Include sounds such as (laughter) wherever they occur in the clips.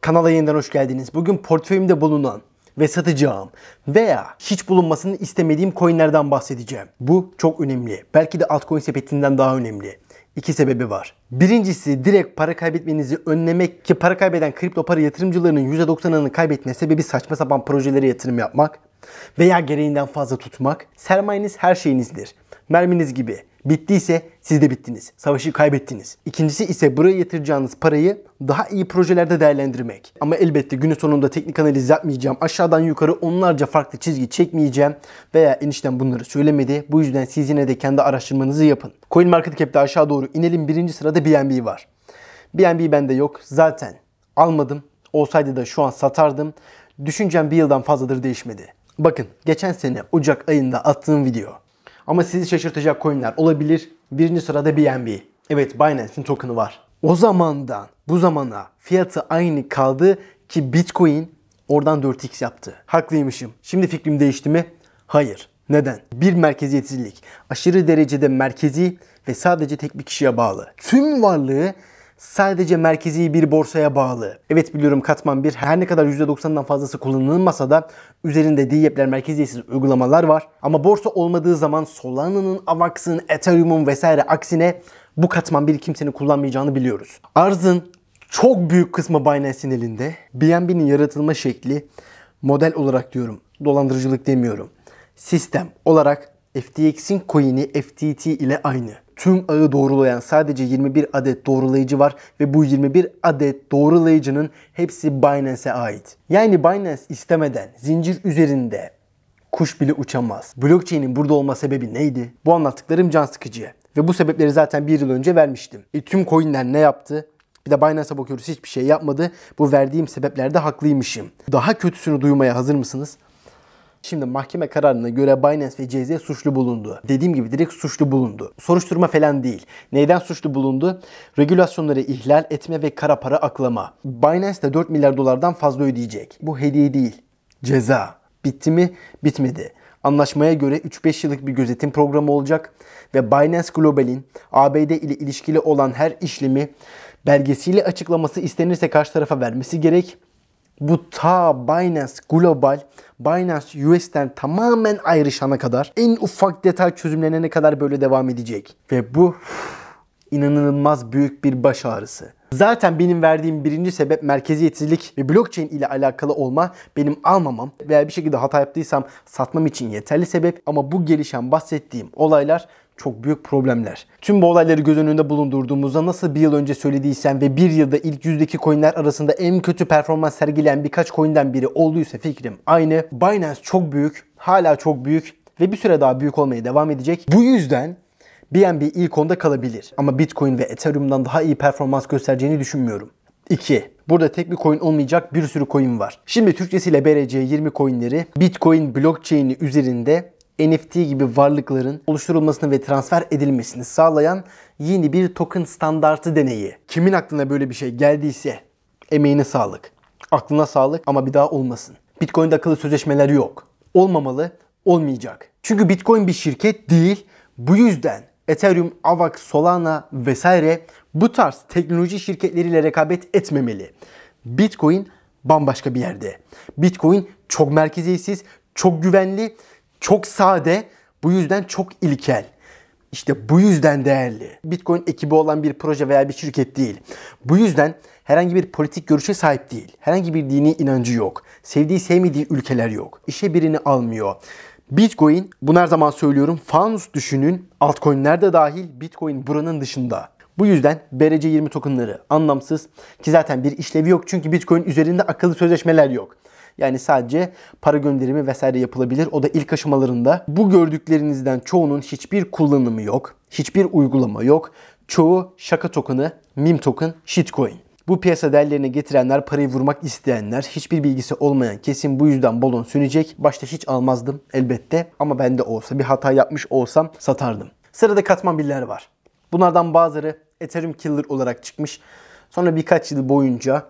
Kanala yeniden hoş geldiniz. Bugün portföyümde bulunan ve satacağım veya hiç bulunmasını istemediğim coinlerden bahsedeceğim. Bu çok önemli. Belki de altcoin sepetinden daha önemli. İki sebebi var. Birincisi direkt para kaybetmenizi önlemek ki para kaybeden kripto para yatırımcılarının %90'ını kaybetme sebebi saçma sapan projelere yatırım yapmak veya gereğinden fazla tutmak. Sermayeniz her şeyinizdir merminiz gibi bittiyse siz de bittiniz. Savaşı kaybettiniz. İkincisi ise buraya yatıracağınız parayı daha iyi projelerde değerlendirmek. Ama elbette günün sonunda teknik analiz yapmayacağım. Aşağıdan yukarı onlarca farklı çizgi çekmeyeceğim. Veya enişten bunları söylemedi. Bu yüzden siz yine de kendi araştırmanızı yapın. CoinMarketCap'te aşağı doğru inelim. Birinci sırada BNB var. BNB bende yok. Zaten almadım. Olsaydı da şu an satardım. Düşüncem bir yıldan fazladır değişmedi. Bakın geçen sene Ocak ayında attığım video. Ama sizi şaşırtacak coinler olabilir. Birinci sırada BNB. Evet Binance'in token'ı var. O zamandan bu zamana fiyatı aynı kaldı ki Bitcoin oradan 4x yaptı. Haklıymışım. Şimdi fikrim değişti mi? Hayır. Neden? Bir merkeziyetsizlik. Aşırı derecede merkezi ve sadece tek bir kişiye bağlı. Tüm varlığı sadece merkezi bir borsaya bağlı. Evet biliyorum katman bir her ne kadar %90'dan fazlası kullanılmasa da üzerinde DYEP'ler merkeziyetsiz uygulamalar var. Ama borsa olmadığı zaman Solana'nın, Avax'ın, Ethereum'un vesaire aksine bu katman bir kimsenin kullanmayacağını biliyoruz. Arzın çok büyük kısmı Binance'in elinde. BNB'nin yaratılma şekli model olarak diyorum. Dolandırıcılık demiyorum. Sistem olarak FTX'in coin'i FTT ile aynı tüm ağı doğrulayan sadece 21 adet doğrulayıcı var ve bu 21 adet doğrulayıcının hepsi Binance'e ait. Yani Binance istemeden zincir üzerinde kuş bile uçamaz. Blockchain'in burada olma sebebi neydi? Bu anlattıklarım can sıkıcı. Ve bu sebepleri zaten bir yıl önce vermiştim. E, tüm coinler ne yaptı? Bir de Binance'a bakıyoruz hiçbir şey yapmadı. Bu verdiğim sebeplerde haklıymışım. Daha kötüsünü duymaya hazır mısınız? Şimdi mahkeme kararına göre Binance ve CZ suçlu bulundu. Dediğim gibi direkt suçlu bulundu. Soruşturma falan değil. Neyden suçlu bulundu? Regülasyonları ihlal etme ve kara para aklama. Binance de 4 milyar dolardan fazla ödeyecek. Bu hediye değil. Ceza. Bitti mi? Bitmedi. Anlaşmaya göre 3-5 yıllık bir gözetim programı olacak ve Binance Global'in ABD ile ilişkili olan her işlemi belgesiyle açıklaması istenirse karşı tarafa vermesi gerek bu ta Binance Global, Binance US'ten tamamen ayrışana kadar en ufak detay çözümlenene kadar böyle devam edecek. Ve bu inanılmaz büyük bir baş ağrısı. Zaten benim verdiğim birinci sebep merkeziyetsizlik ve blockchain ile alakalı olma benim almamam veya bir şekilde hata yaptıysam satmam için yeterli sebep ama bu gelişen bahsettiğim olaylar çok büyük problemler. Tüm bu olayları göz önünde bulundurduğumuzda nasıl bir yıl önce söylediysem ve bir yılda ilk yüzdeki coinler arasında en kötü performans sergileyen birkaç coinden biri olduysa fikrim aynı. Binance çok büyük, hala çok büyük ve bir süre daha büyük olmaya devam edecek. Bu yüzden BNB ilk onda kalabilir. Ama Bitcoin ve Ethereum'dan daha iyi performans göstereceğini düşünmüyorum. 2. Burada tek bir coin olmayacak bir sürü coin var. Şimdi Türkçesiyle BRC 20 coinleri Bitcoin blockchain'i üzerinde NFT gibi varlıkların oluşturulmasını ve transfer edilmesini sağlayan yeni bir token standartı deneyi. Kimin aklına böyle bir şey geldiyse emeğine sağlık, aklına sağlık ama bir daha olmasın. Bitcoin'de akıllı sözleşmeler yok. Olmamalı, olmayacak. Çünkü Bitcoin bir şirket değil. Bu yüzden Ethereum, Avax, Solana vesaire bu tarz teknoloji şirketleriyle rekabet etmemeli. Bitcoin bambaşka bir yerde. Bitcoin çok merkeziyetsiz, çok güvenli çok sade, bu yüzden çok ilkel. İşte bu yüzden değerli. Bitcoin ekibi olan bir proje veya bir şirket değil. Bu yüzden herhangi bir politik görüşe sahip değil. Herhangi bir dini inancı yok. Sevdiği sevmediği ülkeler yok. İşe birini almıyor. Bitcoin, bunu her zaman söylüyorum, fanus düşünün. Altcoin'ler de dahil, Bitcoin buranın dışında. Bu yüzden BRC20 tokenları anlamsız ki zaten bir işlevi yok çünkü Bitcoin üzerinde akıllı sözleşmeler yok. Yani sadece para gönderimi vesaire yapılabilir. O da ilk aşamalarında. Bu gördüklerinizden çoğunun hiçbir kullanımı yok. Hiçbir uygulama yok. Çoğu şaka token'ı, meme token, shitcoin. Bu piyasa değerlerine getirenler, parayı vurmak isteyenler, hiçbir bilgisi olmayan kesin bu yüzden balon sünecek. Başta hiç almazdım elbette ama ben de olsa bir hata yapmış olsam satardım. Sırada katman biller var. Bunlardan bazıları Ethereum Killer olarak çıkmış. Sonra birkaç yıl boyunca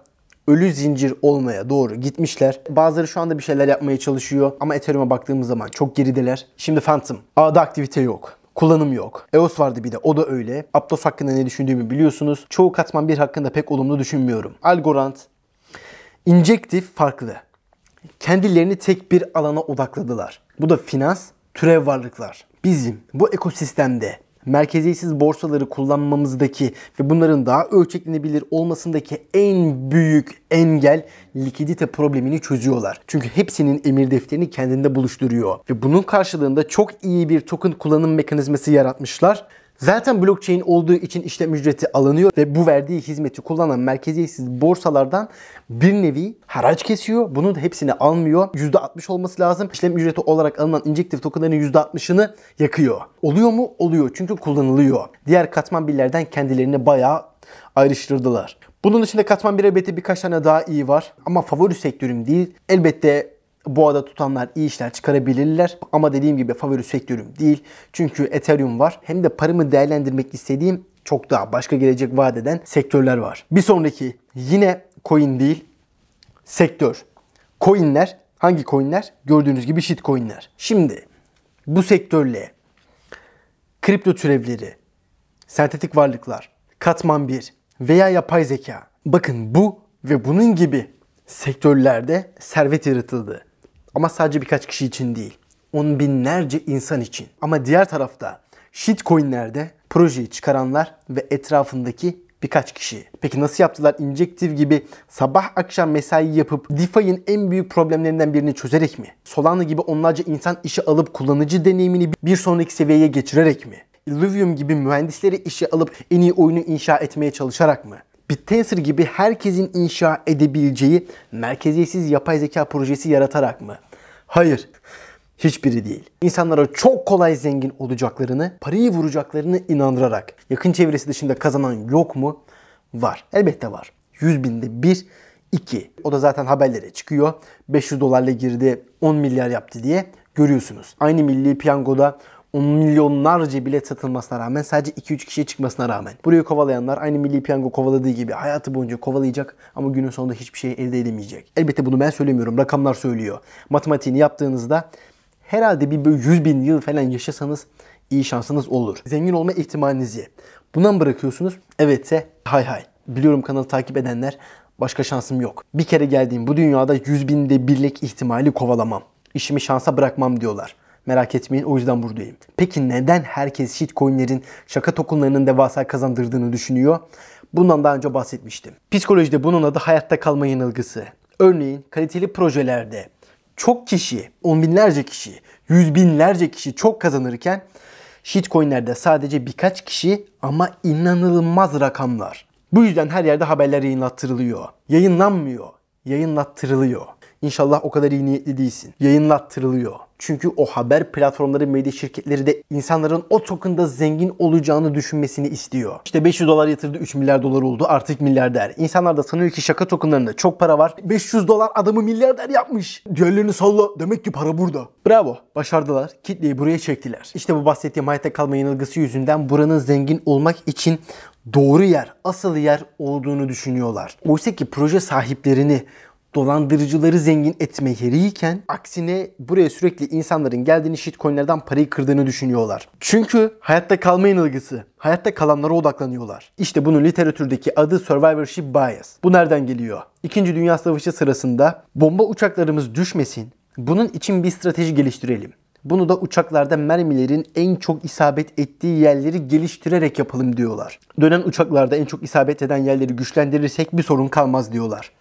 ölü zincir olmaya doğru gitmişler. Bazıları şu anda bir şeyler yapmaya çalışıyor ama Ethereum'a baktığımız zaman çok gerideler. Şimdi Phantom. Ağda aktivite yok kullanım yok. EOS vardı bir de o da öyle. Aptos hakkında ne düşündüğümü biliyorsunuz. Çoğu katman bir hakkında pek olumlu düşünmüyorum. Algorand, Injective farklı. Kendilerini tek bir alana odakladılar. Bu da finans, türev varlıklar. Bizim bu ekosistemde merkeziyetsiz borsaları kullanmamızdaki ve bunların daha ölçeklenebilir olmasındaki en büyük engel likidite problemini çözüyorlar. Çünkü hepsinin emir defterini kendinde buluşturuyor. Ve bunun karşılığında çok iyi bir token kullanım mekanizması yaratmışlar. Zaten blockchain olduğu için işlem ücreti alınıyor ve bu verdiği hizmeti kullanan merkeziyetsiz borsalardan bir nevi haraç kesiyor. Bunun da hepsini almıyor. %60 olması lazım. İşlem ücreti olarak alınan injektif tokenların %60'ını yakıyor. Oluyor mu? Oluyor. Çünkü kullanılıyor. Diğer katman birlerden kendilerini bayağı ayrıştırdılar. Bunun dışında katman bir elbette birkaç tane daha iyi var. Ama favori sektörüm değil. Elbette bu boğada tutanlar iyi işler çıkarabilirler. Ama dediğim gibi favori sektörüm değil. Çünkü Ethereum var. Hem de paramı değerlendirmek istediğim çok daha başka gelecek vaat eden sektörler var. Bir sonraki yine coin değil sektör. Coinler hangi coinler? Gördüğünüz gibi shit coinler. Şimdi bu sektörle kripto türevleri, sentetik varlıklar, katman bir veya yapay zeka. Bakın bu ve bunun gibi sektörlerde servet yaratıldı. Ama sadece birkaç kişi için değil. On binlerce insan için. Ama diğer tarafta shitcoinlerde projeyi çıkaranlar ve etrafındaki birkaç kişi. Peki nasıl yaptılar? Injective gibi sabah akşam mesai yapıp DeFi'nin en büyük problemlerinden birini çözerek mi? Solana gibi onlarca insan işe alıp kullanıcı deneyimini bir sonraki seviyeye geçirerek mi? Illuvium gibi mühendisleri işe alıp en iyi oyunu inşa etmeye çalışarak mı? BitTensor gibi herkesin inşa edebileceği merkeziyetsiz yapay zeka projesi yaratarak mı? Hayır. Hiçbiri değil. İnsanlara çok kolay zengin olacaklarını, parayı vuracaklarını inandırarak yakın çevresi dışında kazanan yok mu? Var. Elbette var. 100 binde bir 2. O da zaten haberlere çıkıyor. 500 dolarla girdi 10 milyar yaptı diye görüyorsunuz. Aynı milli piyangoda on milyonlarca bilet satılmasına rağmen sadece 2-3 kişiye çıkmasına rağmen. Burayı kovalayanlar aynı Milli Piyango kovaladığı gibi hayatı boyunca kovalayacak ama günün sonunda hiçbir şey elde edemeyecek. Elbette bunu ben söylemiyorum. Rakamlar söylüyor. Matematiğini yaptığınızda herhalde bir 100 bin yıl falan yaşasanız iyi şansınız olur. Zengin olma ihtimalinizi buna mı bırakıyorsunuz? Evetse hay hay. Biliyorum kanalı takip edenler başka şansım yok. Bir kere geldiğim bu dünyada 100 binde birlik ihtimali kovalamam. İşimi şansa bırakmam diyorlar. Merak etmeyin o yüzden buradayım. Peki neden herkes shitcoinlerin şaka tokenlarının devasa kazandırdığını düşünüyor? Bundan daha önce bahsetmiştim. Psikolojide bunun adı hayatta kalma yanılgısı. Örneğin kaliteli projelerde çok kişi, on binlerce kişi, yüz binlerce kişi çok kazanırken shitcoinlerde sadece birkaç kişi ama inanılmaz rakamlar. Bu yüzden her yerde haberler yayınlattırılıyor. Yayınlanmıyor, yayınlattırılıyor. İnşallah o kadar iyi niyetli değilsin. Yayınlattırılıyor. Çünkü o haber platformları, medya şirketleri de insanların o token'da zengin olacağını düşünmesini istiyor. İşte 500 dolar yatırdı 3 milyar dolar oldu artık milyarder. İnsanlar da sanıyor ki şaka tokenlarında çok para var. 500 dolar adamı milyarder yapmış. Diğerlerini salla demek ki para burada. Bravo başardılar. Kitleyi buraya çektiler. İşte bu bahsettiğim hayatta kalma yanılgısı yüzünden buranın zengin olmak için doğru yer, asıl yer olduğunu düşünüyorlar. Oysa ki proje sahiplerini dolandırıcıları zengin etme yeriyken aksine buraya sürekli insanların geldiğini shitcoinlerden parayı kırdığını düşünüyorlar. Çünkü hayatta kalma yanılgısı. Hayatta kalanlara odaklanıyorlar. İşte bunun literatürdeki adı survivorship bias. Bu nereden geliyor? İkinci Dünya Savaşı sırasında bomba uçaklarımız düşmesin. Bunun için bir strateji geliştirelim. Bunu da uçaklarda mermilerin en çok isabet ettiği yerleri geliştirerek yapalım diyorlar. Dönen uçaklarda en çok isabet eden yerleri güçlendirirsek bir sorun kalmaz diyorlar.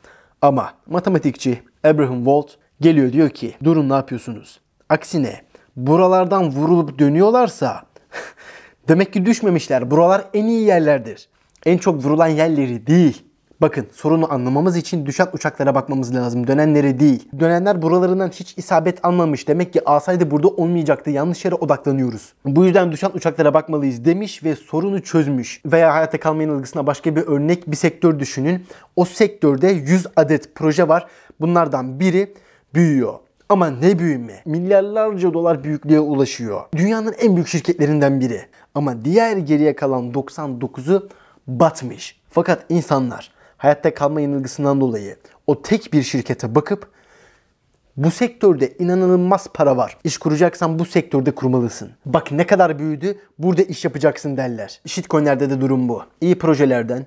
Ama matematikçi Abraham Walt geliyor diyor ki durun ne yapıyorsunuz? Aksine buralardan vurulup dönüyorlarsa (laughs) demek ki düşmemişler. Buralar en iyi yerlerdir. En çok vurulan yerleri değil. Bakın sorunu anlamamız için düşen uçaklara bakmamız lazım. Dönenleri değil. Dönenler buralarından hiç isabet almamış. Demek ki asaydı burada olmayacaktı. Yanlış yere odaklanıyoruz. Bu yüzden düşen uçaklara bakmalıyız demiş ve sorunu çözmüş. Veya hayatta kalma yanılgısına başka bir örnek bir sektör düşünün. O sektörde 100 adet proje var. Bunlardan biri büyüyor. Ama ne büyüme. Milyarlarca dolar büyüklüğe ulaşıyor. Dünyanın en büyük şirketlerinden biri. Ama diğer geriye kalan 99'u batmış. Fakat insanlar hayatta kalma yanılgısından dolayı o tek bir şirkete bakıp bu sektörde inanılmaz para var. İş kuracaksan bu sektörde kurmalısın. Bak ne kadar büyüdü burada iş yapacaksın derler. Shitcoin'lerde de durum bu. İyi projelerden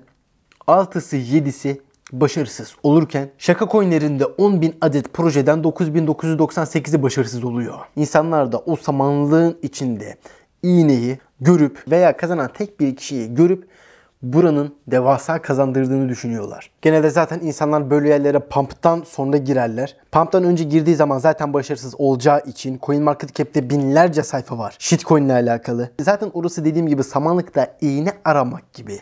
6'sı 7'si başarısız olurken şaka coinlerinde 10.000 adet projeden 9.998'i başarısız oluyor. İnsanlar da o samanlığın içinde iğneyi görüp veya kazanan tek bir kişiyi görüp buranın devasa kazandırdığını düşünüyorlar. Genelde zaten insanlar böyle yerlere pump'tan sonra girerler. Pump'tan önce girdiği zaman zaten başarısız olacağı için CoinMarketCap'te binlerce sayfa var. Shitcoin ile alakalı. Zaten orası dediğim gibi samanlıkta iğne aramak gibi.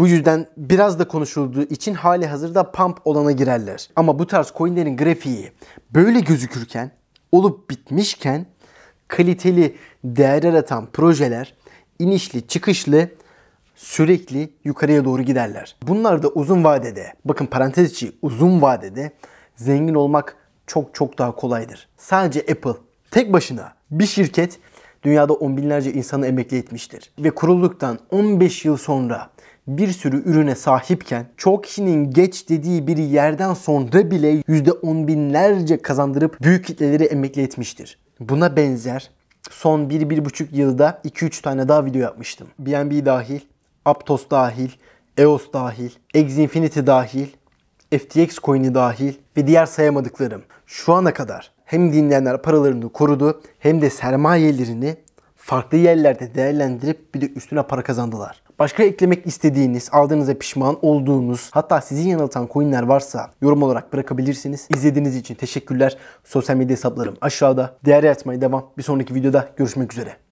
Bu yüzden biraz da konuşulduğu için hali hazırda pump olana girerler. Ama bu tarz coinlerin grafiği böyle gözükürken, olup bitmişken kaliteli değer yaratan projeler inişli çıkışlı sürekli yukarıya doğru giderler. Bunlar da uzun vadede, bakın parantez içi uzun vadede zengin olmak çok çok daha kolaydır. Sadece Apple tek başına bir şirket dünyada on binlerce insanı emekli etmiştir. Ve kurulduktan 15 yıl sonra bir sürü ürüne sahipken çok kişinin geç dediği bir yerden sonra bile yüzde on binlerce kazandırıp büyük kitleleri emekli etmiştir. Buna benzer son 1-1,5 yılda 2-3 tane daha video yapmıştım. BNB dahil Aptos dahil, EOS dahil, Xfinity dahil, FTX coin'i dahil ve diğer sayamadıklarım şu ana kadar hem dinleyenler paralarını korudu hem de sermayelerini farklı yerlerde değerlendirip bir de üstüne para kazandılar. Başka eklemek istediğiniz, aldığınıza pişman olduğunuz, hatta sizi yanıltan coinler varsa yorum olarak bırakabilirsiniz. İzlediğiniz için teşekkürler. Sosyal medya hesaplarım aşağıda. Değer yaratmaya devam. Bir sonraki videoda görüşmek üzere.